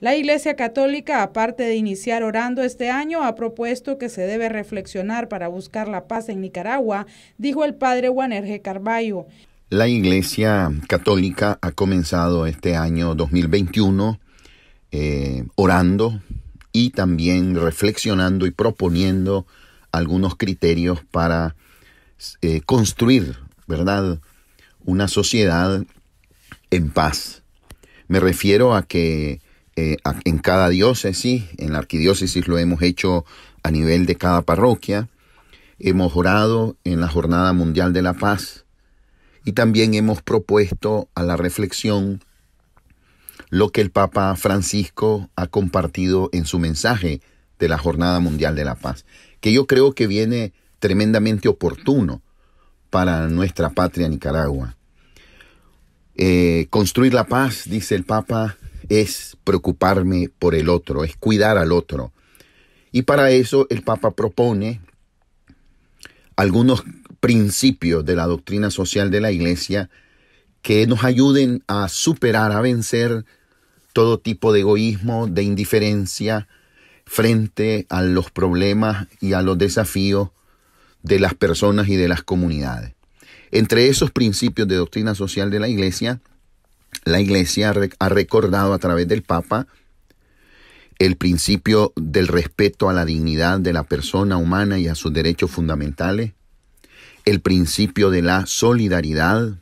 La Iglesia Católica, aparte de iniciar orando este año, ha propuesto que se debe reflexionar para buscar la paz en Nicaragua, dijo el padre Erge Carballo. La Iglesia Católica ha comenzado este año 2021 eh, orando y también reflexionando y proponiendo algunos criterios para eh, construir, ¿verdad?, una sociedad en paz. Me refiero a que eh, en cada diócesis, en la arquidiócesis lo hemos hecho a nivel de cada parroquia, hemos orado en la Jornada Mundial de la Paz y también hemos propuesto a la reflexión lo que el Papa Francisco ha compartido en su mensaje de la Jornada Mundial de la Paz, que yo creo que viene tremendamente oportuno para nuestra patria Nicaragua. Eh, construir la paz, dice el Papa, es preocuparme por el otro, es cuidar al otro. Y para eso el Papa propone algunos principios de la doctrina social de la Iglesia que nos ayuden a superar, a vencer todo tipo de egoísmo, de indiferencia frente a los problemas y a los desafíos de las personas y de las comunidades. Entre esos principios de doctrina social de la Iglesia la Iglesia ha recordado a través del Papa el principio del respeto a la dignidad de la persona humana y a sus derechos fundamentales, el principio de la solidaridad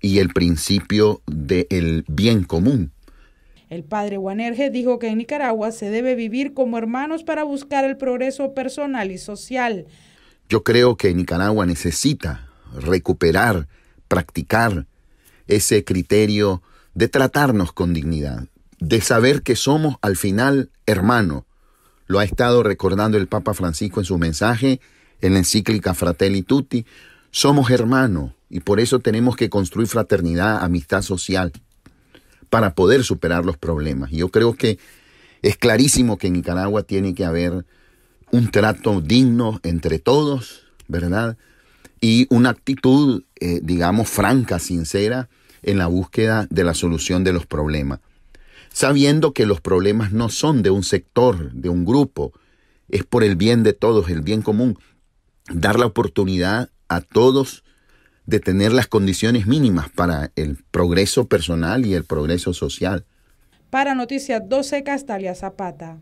y el principio del bien común. El padre Guanerje dijo que en Nicaragua se debe vivir como hermanos para buscar el progreso personal y social. Yo creo que Nicaragua necesita recuperar, practicar ese criterio de tratarnos con dignidad, de saber que somos al final hermanos. Lo ha estado recordando el Papa Francisco en su mensaje, en la encíclica Fratelli Tutti. Somos hermanos y por eso tenemos que construir fraternidad, amistad social, para poder superar los problemas. Yo creo que es clarísimo que en Nicaragua tiene que haber un trato digno entre todos, ¿verdad? Y una actitud, eh, digamos, franca, sincera, en la búsqueda de la solución de los problemas, sabiendo que los problemas no son de un sector, de un grupo, es por el bien de todos, el bien común, dar la oportunidad a todos de tener las condiciones mínimas para el progreso personal y el progreso social. Para Noticias 12, Castalia Zapata.